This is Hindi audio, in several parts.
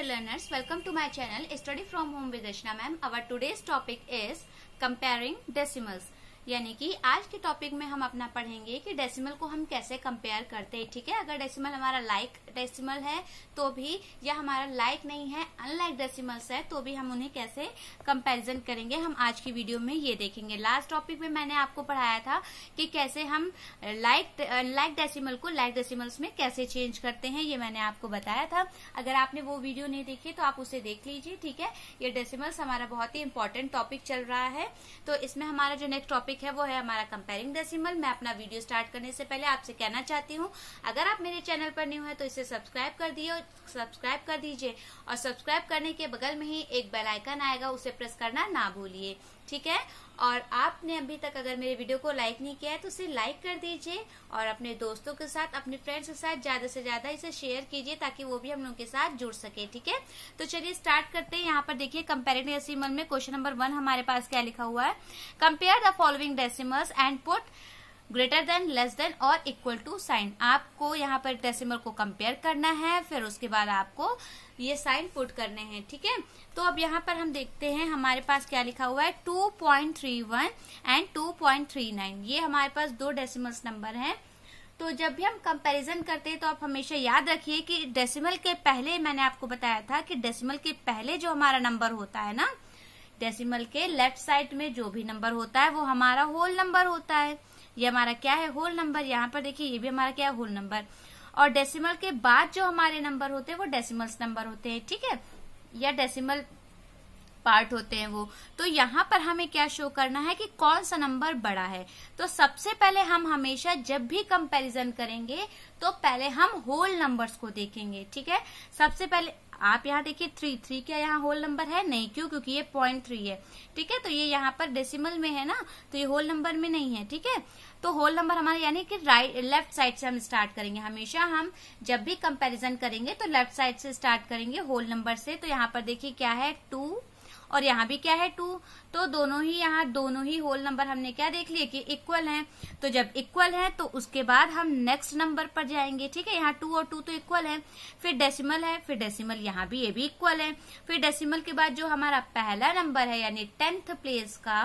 dear learners, welcome to my channel Study from Home with Ashna ma'am. Our today's topic is comparing decimals. यानी कि आज के टॉपिक में हम अपना पढ़ेंगे कि डेसिमल को हम कैसे कंपेयर करते हैं ठीक है अगर डेसिमल हमारा लाइक डेसिमल है तो भी या हमारा लाइक नहीं है अनलाइक डेसिमल्स है तो भी हम उन्हें कैसे कंपेरिजन करेंगे हम आज की वीडियो में ये देखेंगे लास्ट टॉपिक में मैंने आपको पढ़ाया था कि कैसे हम लाइक अनलाइक डेसिमल को लाइक डेसिमल्स में कैसे चेंज करते हैं ये मैंने आपको बताया था अगर आपने वो वीडियो नहीं देखी तो आप उसे देख लीजिए ठीक है ये डेसिमल्स हमारा बहुत ही इंपॉर्टेंट टॉपिक चल रहा है तो इसमें हमारा जो नेक्स्ट टॉपिक टॉपिक है वो है हमारा कंपेयरिंग डेसिमल मैं अपना वीडियो स्टार्ट करने से पहले आपसे कहना चाहती हूँ अगर आप मेरे चैनल पर न्यू है तो इसे सब्सक्राइब कर दिए सब्सक्राइब कर दीजिए और सब्सक्राइब करने के बगल में ही एक बेलाइकन आएगा उसे प्रेस करना ना भूलिए ठीक है और आपने अभी तक अगर मेरे वीडियो को लाइक नहीं किया है तो इसे लाइक कर दीजिए और अपने दोस्तों के साथ अपने फ्रेंड्स के साथ ज्यादा से ज्यादा इसे शेयर कीजिए ताकि वो भी हम लोगों के साथ जुड़ सके ठीक है तो चलिए स्टार्ट करते हैं यहाँ पर देखिए कम्पेरेटिव डेसिमल में क्वेश्चन नंबर वन हमारे पास क्या लिखा हुआ है compare the following decimals and put greater than less than और इक्वल टू साइन आपको यहाँ पर डेसिमल को कंपेयर करना है फिर उसके बाद आपको ये साइन पुट करने हैं ठीक है थीके? तो अब यहाँ पर हम देखते हैं हमारे पास क्या लिखा हुआ है 2.31 एंड 2.39 ये हमारे पास दो डेसिमल्स नंबर हैं तो जब भी हम कंपैरिजन करते हैं तो आप हमेशा याद रखिए कि डेसिमल के पहले मैंने आपको बताया था कि डेसिमल के पहले जो हमारा नंबर होता है ना डेसिमल के लेफ्ट साइड में जो भी नंबर होता है वो हमारा होल नंबर होता है ये हमारा क्या है होल नंबर यहाँ पर देखिए ये भी हमारा क्या है होल नंबर और डेसिमल के बाद जो हमारे नंबर होते हैं वो डेसिमल्स नंबर होते हैं ठीक है या डेसिमल पार्ट होते हैं वो तो यहाँ पर हमें क्या शो करना है कि कौन सा नंबर बड़ा है तो सबसे पहले हम हमेशा जब भी कंपैरिजन करेंगे तो पहले हम होल नंबर्स को देखेंगे ठीक है सबसे पहले आप यहाँ देखिए थ्री थ्री क्या यहाँ होल नंबर है नहीं क्यों क्योंकि ये पॉइंट थ्री है ठीक है तो ये यहाँ पर डेसिमल में है ना तो ये होल नंबर में नहीं है ठीक है तो होल नंबर हमारा यानी कि राइट लेफ्ट साइड से हम स्टार्ट करेंगे हमेशा हम जब भी कंपेरिजन करेंगे तो लेफ्ट साइड से स्टार्ट करेंगे होल नंबर से तो यहाँ पर देखिए क्या है टू और यहाँ भी क्या है टू तो दोनों ही यहाँ दोनों ही होल नंबर हमने क्या देख लिया कि इक्वल हैं तो जब इक्वल है तो उसके बाद हम नेक्स्ट नंबर पर जाएंगे ठीक है यहाँ टू और टू तो इक्वल है फिर डेसिमल है फिर डेसिमल यहाँ भी ये भी इक्वल है फिर डेसिमल के बाद जो हमारा पहला नंबर है यानी टेंथ प्लेस का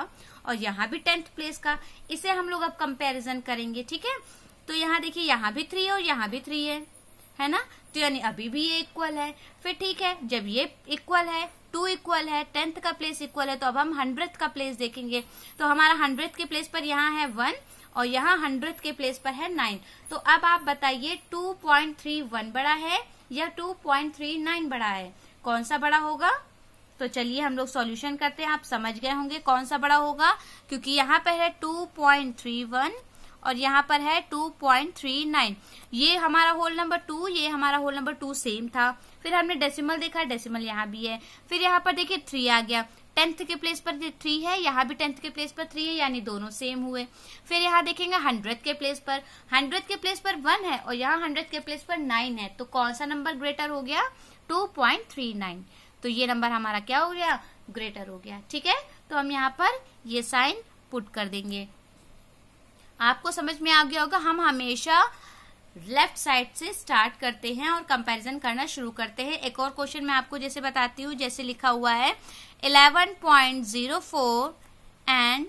और यहाँ भी टेंथ प्लेस का इसे हम लोग अब कंपेरिजन करेंगे ठीक है तो यहाँ देखिए यहाँ भी थ्री है और यहाँ भी थ्री है है ना तो यानी अभी भी ये इक्वल है फिर ठीक है जब ये इक्वल है टू इक्वल है टेंथ का प्लेस इक्वल है तो अब हम हंड्रेड का प्लेस देखेंगे तो हमारा हंड्रेड के प्लेस पर यहाँ है वन और यहाँ हंड्रेड के प्लेस पर है नाइन तो अब आप बताइए टू पॉइंट थ्री वन बड़ा है या टू पॉइंट थ्री नाइन बड़ा है कौन सा बड़ा होगा तो चलिए हम लोग सॉल्यूशन करते हैं आप समझ गए होंगे कौन सा बड़ा होगा क्योंकि यहाँ पर है टू पॉइंट थ्री वन और यहाँ पर है टू पॉइंट थ्री नाइन ये हमारा होल नंबर टू ये हमारा होल नंबर टू सेम था फिर हमने डेसिमल देखा डेसिमल यहाँ भी है फिर यहाँ पर देखिए थ्री आ गया टेंथ के प्लेस पर थ्री है यहाँ भी टेंथ के प्लेस पर थ्री है यानी दोनों सेम हुए फिर यहाँ देखेंगे हंड्रेड के प्लेस पर हंड्रेड के प्लेस पर वन है और यहाँ हंड्रेड के प्लेस पर नाइन है तो कौन सा नंबर ग्रेटर हो गया टू पॉइंट थ्री नाइन तो ये नंबर हमारा क्या हो गया ग्रेटर हो गया ठीक है तो हम यहाँ पर ये साइन पुट कर देंगे आपको समझ में आ गया होगा हम हमेशा लेफ्ट साइड से स्टार्ट करते हैं और कंपैरिजन करना शुरू करते हैं एक और क्वेश्चन मैं आपको जैसे बताती हूँ जैसे लिखा हुआ है 11.04 एंड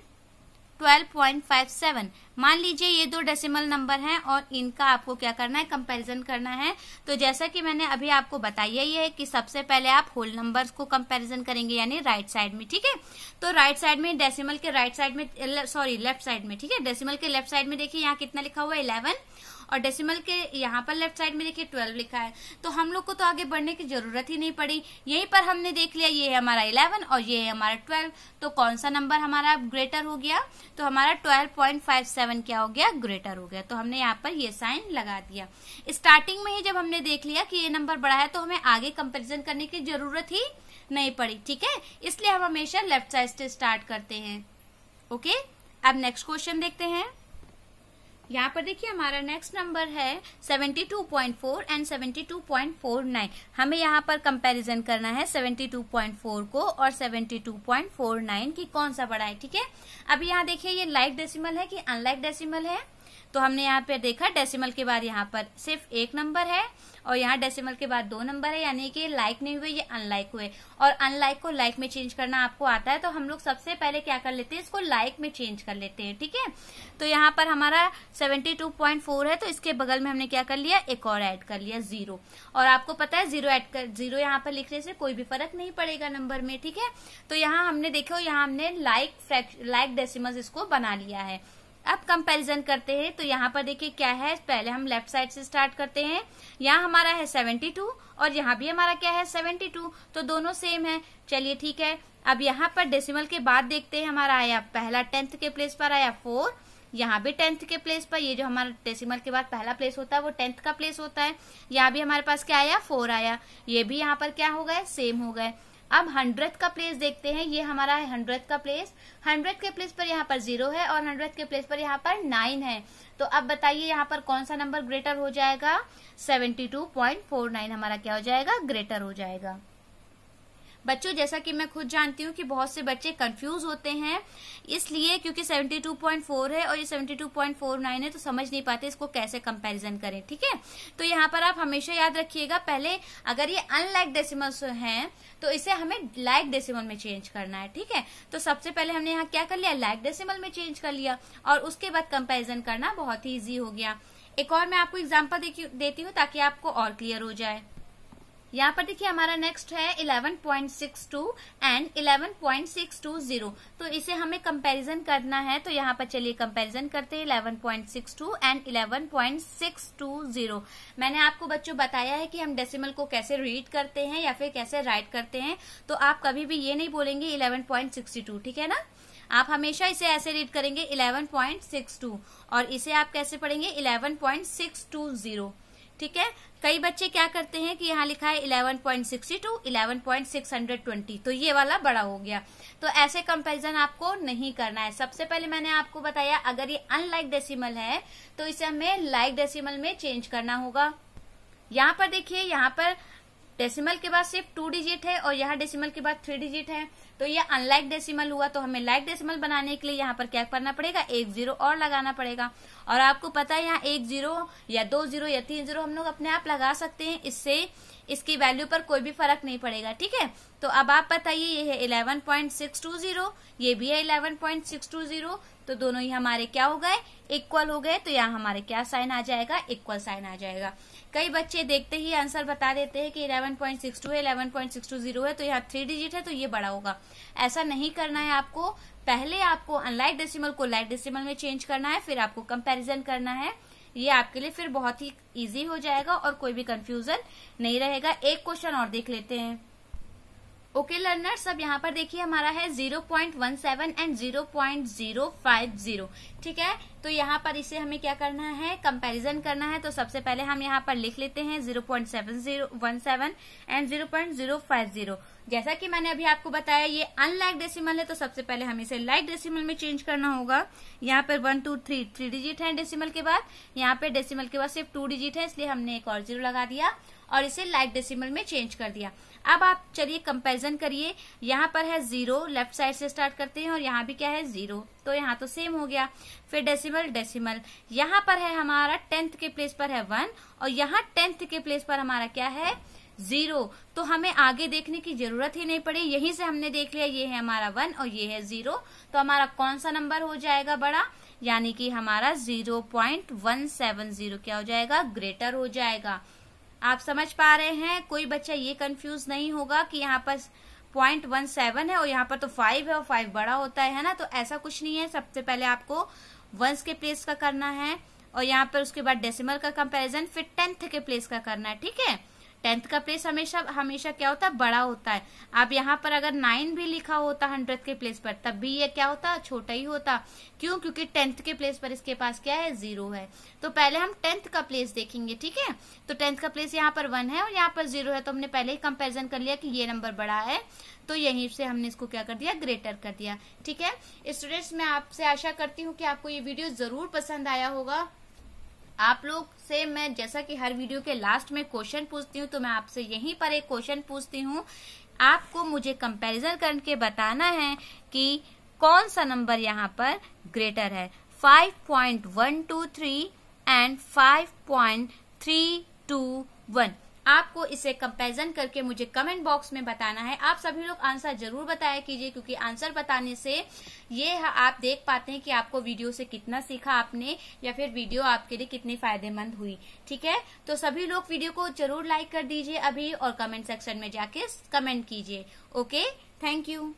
12.57 मान लीजिए ये दो डेसिमल नंबर हैं और इनका आपको क्या करना है कंपैरिजन करना है तो जैसा कि मैंने अभी आपको बताया ही है कि सबसे पहले आप होल नंबर्स को कंपैरिजन करेंगे यानी राइट साइड में ठीक है तो राइट साइड में डेसिमल के राइट साइड में सॉरी लेफ्ट साइड में ठीक है डेसिमल के लेफ्ट साइड में देखिए यहाँ कितना लिखा हुआ है इलेवन और डेसिमल के यहाँ पर लेफ्ट साइड में देखिए ट्वेल्व लिखा है तो हम लोग को तो आगे बढ़ने की जरूरत ही नहीं पड़ी यहीं पर हमने देख लिया ये है हमारा इलेवन और ये है हमारा ट्वेल्व तो कौन सा नंबर हमारा ग्रेटर हो गया तो हमारा ट्वेल्व पॉइंट फाइव सेवन क्या हो गया ग्रेटर हो गया तो हमने यहाँ पर ये साइन लगा दिया स्टार्टिंग में ही जब हमने देख लिया कि ये नंबर बड़ा है तो हमें आगे कंपेरिजन करने की जरूरत ही नहीं पड़ी ठीक है इसलिए हम हमेशा लेफ्ट साइड से स्टार्ट करते हैं ओके अब नेक्स्ट क्वेश्चन देखते हैं यहाँ पर देखिए हमारा नेक्स्ट नंबर है 72.4 एंड 72.49 हमें यहाँ पर कंपैरिजन करना है 72.4 को और 72.49 की कौन सा बड़ा है ठीक है अब यहाँ देखिए ये लाइक डेसिमल है कि अनलाइक डेसिमल है तो हमने यहाँ पे देखा डेसिमल के बाद यहाँ पर सिर्फ एक नंबर है और यहाँ डेसिमल के बाद दो नंबर है यानी कि लाइक नहीं हुए ये अनलाइक हुए और अनलाइक को लाइक में चेंज करना आपको आता है तो हम लोग सबसे पहले क्या कर लेते हैं इसको लाइक में चेंज कर लेते हैं ठीक है तो यहाँ पर हमारा 72.4 है तो इसके बगल में हमने क्या कर लिया एक और ऐड कर लिया जीरो और आपको पता है जीरो एड कर जीरो यहाँ पर लिखने से कोई भी फर्क नहीं पड़ेगा नंबर में ठीक है तो यहाँ हमने देखो यहाँ हमने लाइक लाइक डेसिमल इसको बना लिया है अब कंपैरिजन करते हैं तो यहाँ पर देखिए क्या है पहले हम लेफ्ट साइड से स्टार्ट करते हैं यहाँ हमारा है 72 और यहाँ भी हमारा क्या है 72 तो दोनों सेम है चलिए ठीक है अब यहाँ पर डेसिमल के बाद देखते हैं हमारा आया पहला टेंथ के प्लेस पर आया फोर यहाँ भी टेंथ के प्लेस पर ये जो हमारा डेसिमल के बाद पहला प्लेस होता है वो टेंथ का प्लेस होता है यहाँ भी हमारे पास क्या आया फोर आया ये भी यहाँ पर क्या हो गए सेम हो गए अब हंड्रेड का प्लेस देखते हैं ये हमारा है हंड्रेड का प्लेस हंड्रेड के प्लेस पर यहाँ पर जीरो है और हंड्रेड के प्लेस पर यहाँ पर नाइन है तो अब बताइए यहाँ पर कौन सा नंबर ग्रेटर हो जाएगा seventy two point four nine हमारा क्या हो जाएगा ग्रेटर हो जाएगा बच्चों जैसा कि मैं खुद जानती हूँ कि बहुत से बच्चे कंफ्यूज होते हैं इसलिए क्योंकि 72.4 है और ये 72.49 है तो समझ नहीं पाते इसको कैसे कंपैरिजन करें ठीक है तो यहाँ पर आप हमेशा याद रखिएगा पहले अगर ये अनलाइक डेसिमल्स हैं तो इसे हमें लाइक डेसिमल में चेंज करना है ठीक है तो सबसे पहले हमने यहाँ क्या कर लिया लाइक डेसिमल में चेंज कर लिया और उसके बाद कंपेरिजन करना बहुत ही ईजी हो गया एक और मैं आपको एग्जाम्पल देती हूँ ताकि आपको और क्लियर हो जाए यहाँ पर देखिए हमारा नेक्स्ट है 11.62 एंड 11.620 तो इसे हमें कंपैरिजन करना है तो यहाँ पर चलिए कंपैरिजन करते हैं 11.62 एंड 11.620 मैंने आपको बच्चों बताया है कि हम डेसिमल को कैसे रीड करते हैं या फिर कैसे राइट करते हैं तो आप कभी भी ये नहीं बोलेंगे 11.62 ठीक है ना आप हमेशा इसे ऐसे रीड करेंगे टू और इसे आप कैसे पढ़ेंगे जीरो ठीक है कई बच्चे क्या करते हैं कि यहाँ लिखा है 11.62 11.620 तो ये वाला बड़ा हो गया तो ऐसे कंपैरिजन आपको नहीं करना है सबसे पहले मैंने आपको बताया अगर ये अनलाइक डेसिमल है तो इसे हमें लाइक like डेसिमल में चेंज करना होगा यहाँ पर देखिए यहाँ पर डेसिमल के बाद सिर्फ टू डिजिट है और यहाँ डेसिमल के बाद थ्री डिजिट है तो ये अनलाइक डेसिमल हुआ तो हमें लाइक डेसिमल बनाने के लिए यहाँ पर क्या करना पड़ेगा एक जीरो और लगाना पड़ेगा और आपको पता है यहाँ एक जीरो या दो जीरो या तीन जीरो हम लोग अपने आप लगा सकते हैं इससे इसकी वैल्यू पर कोई भी फर्क नहीं पड़ेगा ठीक है तो अब आप बताइए ये है eleven point six two zero ये भी है eleven point six two zero तो दोनों ही हमारे क्या हो गए इक्वल हो गए तो यहाँ हमारे क्या साइन आ जाएगा इक्वल साइन आ जाएगा कई बच्चे देखते ही आंसर बता देते हैं कि 11.62 है 11.620 है तो यहाँ थ्री डिजिट है तो ये बड़ा होगा ऐसा नहीं करना है आपको पहले आपको अनलाइट डेसिमल को लाइक डेसिमल में चेंज करना है फिर आपको कंपेरिजन करना है ये आपके लिए फिर बहुत ही ईजी हो जाएगा और कोई भी कंफ्यूजन नहीं रहेगा एक क्वेश्चन और देख लेते हैं ओके लर्नर सब यहाँ पर देखिए हमारा है 0.17 एंड 0.050 ठीक है तो यहाँ पर इसे हमें क्या करना है कंपैरिजन करना है तो सबसे पहले हम यहाँ पर लिख लेते हैं zero point seven zero one seven and zero point zero five zero जैसा कि मैंने अभी आपको बताया ये अनलाइक डेसिमल है तो सबसे पहले हमें इसे लाइक डेसिमल में चेंज करना होगा यहाँ पर one two three three digit है डेसिमल के बाद यहाँ पर डेसिमल के बाद सिर्फ टू डिजिट है इसलिए हमने एक और जीरो लगा दिया और इसे लाइक डेसिमल में चेंज कर दिया अब आप चलिए कंपैरिजन करिए यहाँ पर है जीरो लेफ्ट साइड से स्टार्ट करते हैं और यहाँ भी क्या है जीरो तो यहाँ तो सेम हो गया फिर डेसिमल डेसिमल यहाँ पर है हमारा टेंथ के प्लेस पर है वन और यहाँ टेंथ के प्लेस पर हमारा क्या है जीरो तो हमें आगे देखने की जरूरत ही नहीं पड़ी यहीं से हमने देख लिया ये है हमारा वन और ये है जीरो तो हमारा कौन सा नंबर हो जाएगा बड़ा यानी कि हमारा zero point one seven zero क्या हो जाएगा ग्रेटर हो जाएगा आप समझ पा रहे हैं कोई बच्चा ये कंफ्यूज नहीं होगा कि यहाँ पर पॉइंट वन सेवन है और यहाँ पर तो फाइव है और फाइव बड़ा होता है ना तो ऐसा कुछ नहीं है सबसे पहले आपको वंस के प्लेस का करना है और यहाँ पर उसके बाद डेसिमल का कंपैरिजन फिर टेंथ के प्लेस का करना है ठीक है टेंथ का प्लेस हमेशा हमेशा क्या होता है बड़ा होता है अब यहाँ पर अगर नाइन भी लिखा होता हंड्रेड के प्लेस पर तब भी ये क्या होता छोटा ही होता क्यों क्योंकि टेंथ के प्लेस पर इसके पास क्या है जीरो है तो पहले हम टेंथ का प्लेस देखेंगे ठीक है तो टेंथ का प्लेस यहाँ पर वन है और यहाँ पर जीरो है तो हमने पहले ही कंपेरिजन कर लिया कि ये नंबर बड़ा है तो यहीं से हमने इसको क्या कर दिया ग्रेटर कर दिया ठीक है स्टूडेंट्स मैं आपसे आशा करती हूँ कि आपको ये वीडियो जरूर पसंद आया होगा आप लोग से मैं जैसा कि हर वीडियो के लास्ट में क्वेश्चन पूछती हूँ तो मैं आपसे यहीं पर एक क्वेश्चन पूछती हूँ आपको मुझे कंपेरिजन करके बताना है कि कौन सा नंबर यहाँ पर ग्रेटर है 5.123 एंड 5.321 आपको इसे कंपैरिजन करके मुझे कमेंट बॉक्स में बताना है आप सभी लोग आंसर जरूर बताया कीजिए क्योंकि आंसर बताने से ये आप देख पाते हैं कि आपको वीडियो से कितना सीखा आपने या फिर वीडियो आपके लिए कितनी फायदेमंद हुई ठीक है तो सभी लोग वीडियो को जरूर लाइक कर दीजिए अभी और कमेंट सेक्शन में जाके कमेंट कीजिए ओके थैंक यू